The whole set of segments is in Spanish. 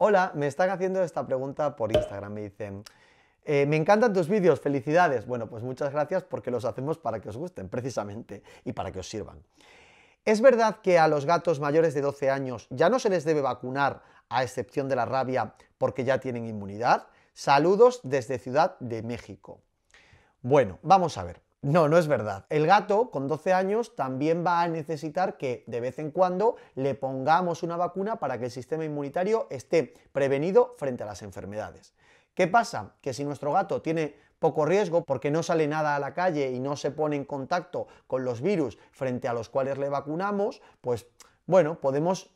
Hola, me están haciendo esta pregunta por Instagram, me dicen... Eh, me encantan tus vídeos, felicidades. Bueno, pues muchas gracias porque los hacemos para que os gusten, precisamente, y para que os sirvan. ¿Es verdad que a los gatos mayores de 12 años ya no se les debe vacunar, a excepción de la rabia, porque ya tienen inmunidad? Saludos desde Ciudad de México. Bueno, vamos a ver. No, no es verdad. El gato con 12 años también va a necesitar que de vez en cuando le pongamos una vacuna para que el sistema inmunitario esté prevenido frente a las enfermedades. ¿Qué pasa? Que si nuestro gato tiene poco riesgo porque no sale nada a la calle y no se pone en contacto con los virus frente a los cuales le vacunamos, pues bueno, podemos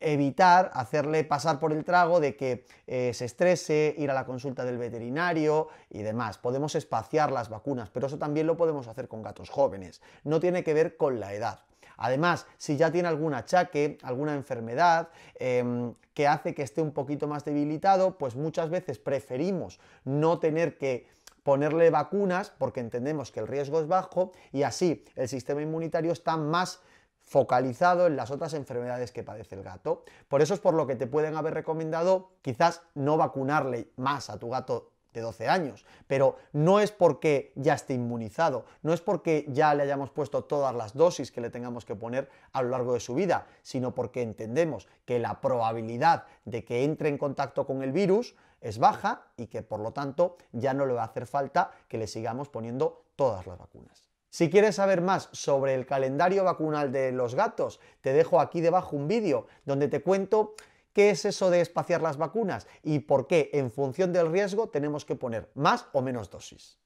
evitar hacerle pasar por el trago de que eh, se estrese, ir a la consulta del veterinario y demás. Podemos espaciar las vacunas, pero eso también lo podemos hacer con gatos jóvenes. No tiene que ver con la edad. Además, si ya tiene algún achaque, alguna enfermedad em, que hace que esté un poquito más debilitado, pues muchas veces preferimos no tener que ponerle vacunas porque entendemos que el riesgo es bajo y así el sistema inmunitario está más focalizado en las otras enfermedades que padece el gato. Por eso es por lo que te pueden haber recomendado quizás no vacunarle más a tu gato de 12 años, pero no es porque ya esté inmunizado, no es porque ya le hayamos puesto todas las dosis que le tengamos que poner a lo largo de su vida, sino porque entendemos que la probabilidad de que entre en contacto con el virus es baja y que por lo tanto ya no le va a hacer falta que le sigamos poniendo todas las vacunas. Si quieres saber más sobre el calendario vacunal de los gatos, te dejo aquí debajo un vídeo donde te cuento qué es eso de espaciar las vacunas y por qué en función del riesgo tenemos que poner más o menos dosis.